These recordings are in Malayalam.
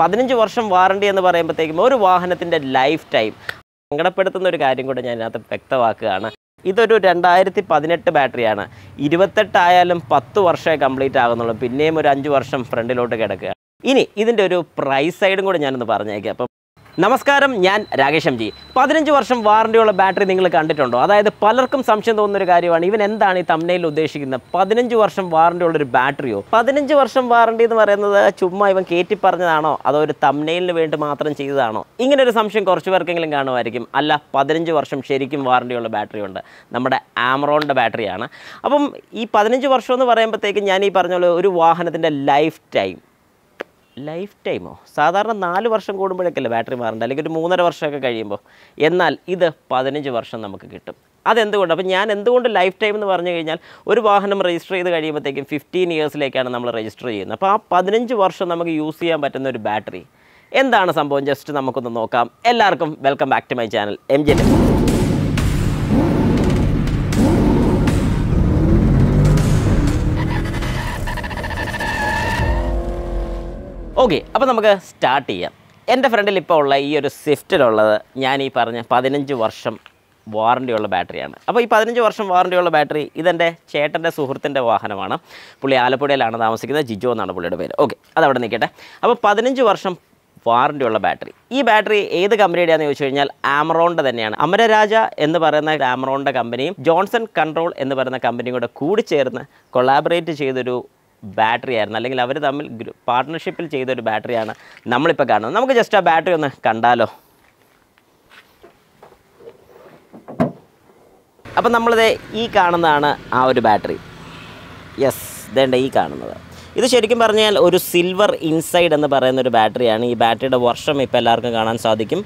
പതിനഞ്ച് വർഷം വാറണ്ടി എന്ന് പറയുമ്പോഴത്തേക്കും ഒരു വാഹനത്തിൻ്റെ ലൈഫ് ടൈം സങ്കടപ്പെടുത്തുന്ന ഒരു കാര്യം കൂടെ ഞാൻ ഇതിനകത്ത് വ്യക്തമാക്കുകയാണ് ഇതൊരു രണ്ടായിരത്തി പതിനെട്ട് ബാറ്ററിയാണ് ഇരുപത്തെട്ടായാലും പത്ത് വർഷമേ കംപ്ലീറ്റ് ആകുന്നുള്ളൂ പിന്നെയും ഒരു അഞ്ച് വർഷം ഫ്രണ്ടിലോട്ട് കിടക്കുക ഇനി ഇതിൻ്റെ ഒരു പ്രൈസ് സൈഡും കൂടെ ഞാനൊന്ന് പറഞ്ഞേക്കാം അപ്പം നമസ്കാരം ഞാൻ രാകേശം ജി പതിനഞ്ച് വർഷം വാറണ്ടിയുള്ള ബാറ്ററി നിങ്ങൾ കണ്ടിട്ടുണ്ടോ അതായത് പലർക്കും സംശയം തോന്നുന്ന ഒരു കാര്യമാണ് ഇവൻ എന്താണ് ഈ തമ്മനയിൽ ഉദ്ദേശിക്കുന്നത് പതിനഞ്ച് വർഷം വാറണ്ടിയുള്ള ഒരു ബാറ്ററിയോ പതിനഞ്ച് വർഷം വാറണ്ടി എന്ന് പറയുന്നത് ചുമ്മാ ഇവൻ കയറ്റി പറഞ്ഞതാണോ അതോ ഒരു തമ്മനയിലിന് വേണ്ടി മാത്രം ചെയ്തതാണോ ഇങ്ങനെ ഒരു സംശയം കുറച്ച് പേർക്കെങ്കിലും കാണുമായിരിക്കും അല്ല പതിനഞ്ച് വർഷം ശരിക്കും വാറണ്ടിയുള്ള ബാറ്ററി ഉണ്ട് നമ്മുടെ ആമറോണിൻ്റെ ബാറ്ററിയാണ് അപ്പം ഈ പതിനഞ്ച് വർഷം എന്ന് പറയുമ്പോഴത്തേക്കും ഞാൻ ഈ പറഞ്ഞ ഒരു വാഹനത്തിൻ്റെ ലൈഫ് ടൈം ലൈഫ് ടൈമോ സാധാരണ നാല് വർഷം കൂടുമ്പോഴൊക്കെ ബാറ്ററി മാറേണ്ട അല്ലെങ്കിൽ ഒരു മൂന്നര വർഷമൊക്കെ കഴിയുമ്പോൾ എന്നാൽ ഇത് പതിനഞ്ച് വർഷം നമുക്ക് കിട്ടും അതെന്തുകൊണ്ട് അപ്പോൾ ഞാൻ എന്തുകൊണ്ട് ലൈഫ് ടൈം എന്ന് പറഞ്ഞു കഴിഞ്ഞാൽ ഒരു വാഹനം രജിസ്റ്റർ ചെയ്ത് കഴിയുമ്പോഴത്തേക്കും ഫിഫ്റ്റീൻ ഇയേഴ്സിലേക്കാണ് നമ്മൾ രജിസ്റ്റർ ചെയ്യുന്നത് അപ്പോൾ ആ പതിനഞ്ച് വർഷം നമുക്ക് യൂസ് ചെയ്യാൻ പറ്റുന്ന ഒരു ബാറ്ററി എന്താണ് സംഭവം ജസ്റ്റ് നമുക്കൊന്ന് നോക്കാം എല്ലാവർക്കും welcome back to my channel M J okay അപ്പോൾ നമുക്ക് സ്റ്റാർട്ട് ചെയ്യാം എൻ്റെ ഫ്രണ്ടിൽ ഇപ്പോൾ ഉള്ള ഈ ഒരു സ്വിഫ്റ്റിലുള്ളത് ഞാൻ ഈ പറഞ്ഞ പതിനഞ്ച് വർഷം വാറണ്ടിയുള്ള ബാറ്ററിയാണ് അപ്പോൾ ഈ പതിനഞ്ച് വർഷം വാറണ്ടിയുള്ള ബാറ്ററി ഇതെൻ്റെ ചേട്ടൻ്റെ സുഹൃത്തിൻ്റെ വാഹനമാണ് പുള്ളി ആലപ്പുഴയിലാണ് താമസിക്കുന്നത് ജിജോ എന്നാണ് പുള്ളിയുടെ പേര് ഓക്കെ അതവിടെ നിൽക്കട്ടെ അപ്പോൾ പതിനഞ്ച് വർഷം വാറണ്ടിയുള്ള ബാറ്ററി ഈ ബാറ്ററി ഏത് കമ്പനിയുടെയാണെന്ന് ചോദിച്ചു കഴിഞ്ഞാൽ ആമറോണിൻ്റെ തന്നെയാണ് അമരരാജ എന്ന് പറയുന്ന ആമറോണിൻ്റെ കമ്പനിയും ജോൺസൺ കൺട്രോൾ എന്ന് പറയുന്ന കമ്പനിയും കൂടെ കൂടി ചേർന്ന് കൊളാബറേറ്റ് ചെയ്തൊരു ബാറ്ററി ആയിരുന്നു അല്ലെങ്കിൽ അവർ തമ്മിൽ പാർട്ട്ണർഷിപ്പിൽ ചെയ്തൊരു ബാറ്ററിയാണ് നമ്മളിപ്പോൾ കാണുന്നത് നമുക്ക് ജസ്റ്റ് ആ ബാറ്ററി ഒന്ന് കണ്ടാലോ അപ്പം നമ്മളിത് ഈ കാണുന്നതാണ് ആ ഒരു ബാറ്ററി യെസ് ഇതേണ്ട ഈ കാണുന്നത് ഇത് ശരിക്കും പറഞ്ഞാൽ ഒരു സിൽവർ ഇൻസൈഡ് എന്ന് പറയുന്ന ഒരു ബാറ്ററിയാണ് ഈ ബാറ്ററിയുടെ വർഷം ഇപ്പോൾ എല്ലാവർക്കും കാണാൻ സാധിക്കും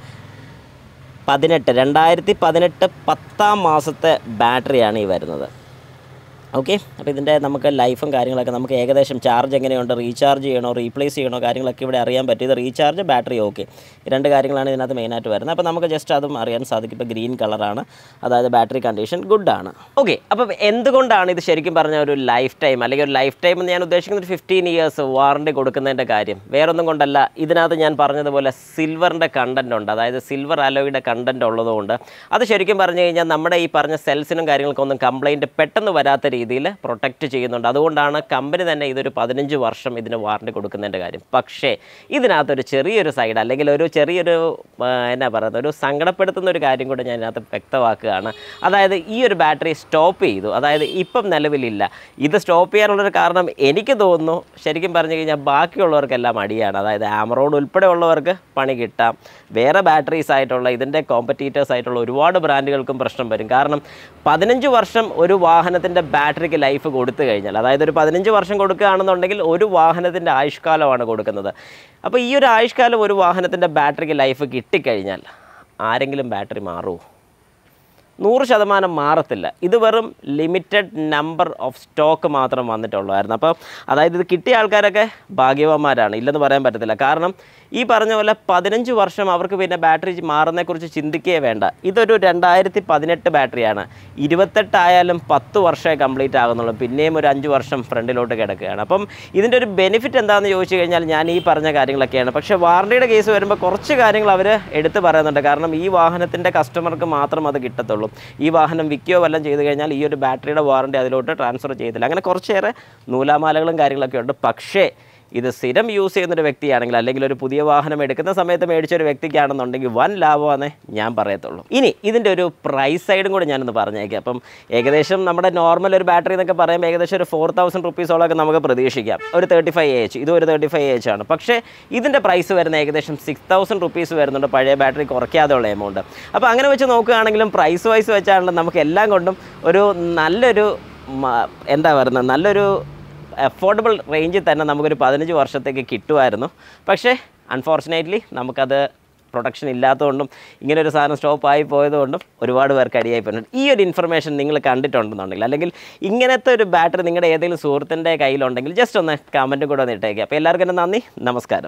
പതിനെട്ട് രണ്ടായിരത്തി പതിനെട്ട് പത്താം മാസത്തെ ബാറ്ററിയാണ് ഈ വരുന്നത് ഓക്കെ അപ്പോൾ ഇതിൻ്റെ നമുക്ക് ലൈഫും കാര്യങ്ങളൊക്കെ നമുക്ക് ഏകദേശം ചാർജ് എങ്ങനെയുണ്ട് റീചാർജ് ചെയ്യണോ റീപ്ലേസ് ചെയ്യണോ കാര്യങ്ങളൊക്കെ ഇവിടെ അറിയാൻ പറ്റും ഇത് റീചാർജ് ബാറ്ററി ഓക്കെ രണ്ട് കാര്യങ്ങളാണ് ഇതിനകത്ത് മെയിനായിട്ട് വരുന്നത് അപ്പോൾ നമുക്ക് ജസ്റ്റ് അതും അറിയാൻ സാധിക്കും ഇപ്പോൾ ഗ്രീൻ കളറാണ് അതായത് ബാറ്ററി കണ്ടീഷൻ ഗുഡ് ആണ് ഓക്കെ അപ്പോൾ എന്തുകൊണ്ടാണ് ഇത് ശരിക്കും പറഞ്ഞാൽ ഒരു ലൈഫ് ടൈം അല്ലെങ്കിൽ ഒരു ലൈഫ് ടൈം എന്ന് ഞാൻ ഉദ്ദേശിക്കുന്നത് ഒരു ഫിഫ്റ്റീൻ ഇയേഴ്സ് വാറണ്ടി കൊടുക്കുന്നതിൻ്റെ കാര്യം വേറൊന്നും കൊണ്ടല്ല ഇതിനകത്ത് ഞാൻ പറഞ്ഞതുപോലെ സിൽവറിൻ്റെ കണ്ടൻ്റ് ഉണ്ട് അതായത് സിൽവർ അലോയുടെ കണ്ടൻ്റ് ഉള്ളതുകൊണ്ട് അത് ശരിക്കും പറഞ്ഞു കഴിഞ്ഞാൽ നമ്മുടെ ഈ പറഞ്ഞ സെൽസിനും കാര്യങ്ങൾക്കൊന്നും കംപ്ലയിൻറ്റ് പെട്ടെന്ന് വരാത്ത രീതിയിൽ പ്രൊട്ടക്റ്റ് ചെയ്യുന്നുണ്ട് അതുകൊണ്ടാണ് കമ്പനി തന്നെ ഇതൊരു പതിനഞ്ച് വർഷം ഇതിന് വാറണ്ടി കൊടുക്കുന്നതിൻ്റെ കാര്യം പക്ഷേ ഇതിനകത്തൊരു ചെറിയൊരു സൈഡ് അല്ലെങ്കിൽ ഒരു ചെറിയൊരു എന്നാ പറയുന്നത് ഒരു സങ്കടപ്പെടുത്തുന്ന ഒരു കാര്യം കൂടെ ഞാൻ വ്യക്തമാക്കുകയാണ് അതായത് ഈ ഒരു ബാറ്ററി സ്റ്റോപ്പ് ചെയ്തു അതായത് ഇപ്പം നിലവിലില്ല ഇത് സ്റ്റോപ്പ് ചെയ്യാനുള്ളൊരു കാരണം എനിക്ക് തോന്നുന്നു ശരിക്കും പറഞ്ഞു കഴിഞ്ഞാൽ ബാക്കിയുള്ളവർക്കെല്ലാം അടിയാണ് അതായത് ആമറോഡ് ഉൾപ്പെടെയുള്ളവർക്ക് പണി കിട്ടാം വേറെ ബാറ്ററീസ് ആയിട്ടുള്ള ഇതിൻ്റെ കോമ്പറ്റീറ്റേഴ്സ് ആയിട്ടുള്ള ഒരുപാട് ബ്രാൻഡുകൾക്കും പ്രശ്നം വരും കാരണം പതിനഞ്ച് വർഷം ഒരു വാഹനത്തിൻ്റെ ബാറ്ററി ബാറ്ററിക്ക് ലൈഫ് കൊടുത്തു കഴിഞ്ഞാൽ അതായത് ഒരു പതിനഞ്ച് വർഷം കൊടുക്കുകയാണെന്നുണ്ടെങ്കിൽ ഒരു വാഹനത്തിൻ്റെ ആയുഷ്കാലമാണ് കൊടുക്കുന്നത് അപ്പോൾ ഈ ഒരു ആയുഷ്കാലം ഒരു വാഹനത്തിൻ്റെ ബാറ്ററിക്ക് ലൈഫ് കിട്ടിക്കഴിഞ്ഞാൽ ആരെങ്കിലും ബാറ്ററി മാറുമോ നൂറ് ശതമാനം മാറത്തില്ല ഇത് വെറും ലിമിറ്റഡ് നമ്പർ ഓഫ് സ്റ്റോക്ക് മാത്രം വന്നിട്ടുള്ളതായിരുന്നു അപ്പോൾ അതായത് ഇത് കിട്ടിയ ആൾക്കാരൊക്കെ ഭാഗ്യവാന്മാരാണ് ഇല്ലെന്ന് പറയാൻ പറ്റത്തില്ല കാരണം ഈ പറഞ്ഞ പോലെ പതിനഞ്ച് വർഷം അവർക്ക് പിന്നെ ബാറ്ററി മാറുന്നതിനെക്കുറിച്ച് ചിന്തിക്കുകയേ വേണ്ട ഇതൊരു രണ്ടായിരത്തി പതിനെട്ട് ബാറ്ററിയാണ് ഇരുപത്തെട്ടായാലും പത്ത് വർഷമേ കംപ്ലീറ്റ് ആകുന്നുള്ളൂ പിന്നെയും ഒരു അഞ്ച് വർഷം ഫ്രണ്ടിലോട്ട് കിടക്കുകയാണ് അപ്പം ഇതിൻ്റെ ഒരു ബെനിഫിറ്റ് എന്താണെന്ന് ചോദിച്ചു കഴിഞ്ഞാൽ ഞാൻ ഈ പറഞ്ഞ കാര്യങ്ങളൊക്കെയാണ് പക്ഷേ വാറണ്ടിയുടെ കേസ് വരുമ്പോൾ കുറച്ച് കാര്യങ്ങൾ അവർ എടുത്തു പറയുന്നുണ്ട് കാരണം ഈ വാഹനത്തിൻ്റെ കസ്റ്റമർക്ക് മാത്രം അത് കിട്ടത്തുള്ളൂ ഉള്ളൂ ഈ വാഹനം വിൽക്കുകയോ വല്ലതും ചെയ്ത് കഴിഞ്ഞാൽ ഈ ഒരു ബാറ്ററിയുടെ വാറണ്ടി അതിലോട്ട് ട്രാൻസ്ഫർ ചെയ്തില്ല അങ്ങനെ കുറച്ചേറെ നൂലാമാലകളും കാര്യങ്ങളൊക്കെ ഉണ്ട് പക്ഷേ ഇത് സ്ഥിരം യൂസ് ചെയ്യുന്നൊരു വ്യക്തിയാണെങ്കിൽ അല്ലെങ്കിൽ ഒരു പുതിയ വാഹനം എടുക്കുന്ന സമയത്ത് മേടിച്ച ഒരു വ്യക്തിക്കാണെന്നുണ്ടെങ്കിൽ വൻ ലാഭമാണ് ഞാൻ പറയത്തുള്ളൂ ഇനി ഇതിൻ്റെ ഒരു പ്രൈസ് സൈഡും കൂടെ ഞാനൊന്ന് പറഞ്ഞേക്കാം അപ്പം ഏകദേശം നമ്മുടെ നോർമൽ ഒരു ബാറ്ററി എന്നൊക്കെ പറയുമ്പോൾ ഏകദേശം ഒരു ഫോർ തൗസൻഡ് റുപ്പീസോളമൊക്കെ നമുക്ക് പ്രതീക്ഷിക്കാം ഒരു തേർട്ടി ഫൈവ് എച്ച് ഇതും ഒരു തേർട്ടി ഫൈവ് എച്ച് ആണ് പക്ഷേ ഇതിൻ്റെ പ്രൈസ് വരുന്ന ഏകദേശം സിക്സ് തൗസൻഡ് റുപ്പീസ് വരുന്നുണ്ട് പഴയ ബാറ്ററി കുറയ്ക്കാതെയുള്ള എമൗണ്ട് അപ്പോൾ അങ്ങനെ വെച്ച് നോക്കുകയാണെങ്കിലും പ്രൈസ് വൈസ് വെച്ചാണെങ്കിലും നമുക്ക് എല്ലാം കൊണ്ടും ഒരു നല്ലൊരു എന്താ പറയുന്നത് നല്ലൊരു അഫോർഡബിൾ റേഞ്ചിൽ തന്നെ നമുക്കൊരു പതിനഞ്ച് വർഷത്തേക്ക് കിട്ടുമായിരുന്നു പക്ഷേ അൺഫോർച്ചുനേറ്റ്ലി നമുക്കത് പ്രൊട്ടക്ഷൻ ഇല്ലാത്തതുകൊണ്ടും ഇങ്ങനെ ഒരു സാധനം സ്റ്റോപ്പ് ആയി പോയതുകൊണ്ടും ഒരുപാട് പേർക്ക് അടിയായി പോയിട്ടുണ്ട് ഈ ഒരു ഇൻഫർമേഷൻ നിങ്ങൾ കണ്ടിട്ടുണ്ടെന്നുണ്ടെങ്കിൽ അല്ലെങ്കിൽ ഇങ്ങനത്തെ ഒരു ബാറ്ററി നിങ്ങളുടെ ഏതെങ്കിലും സുഹൃത്തിൻ്റെ കയ്യിലുണ്ടെങ്കിൽ ജസ്റ്റ് ഒന്ന് കമൻറ്റും കൂടെ ഒന്ന് ഇട്ടേക്കുക അപ്പോൾ എല്ലാവർക്കും എന്നെ നന്ദി നമസ്കാരം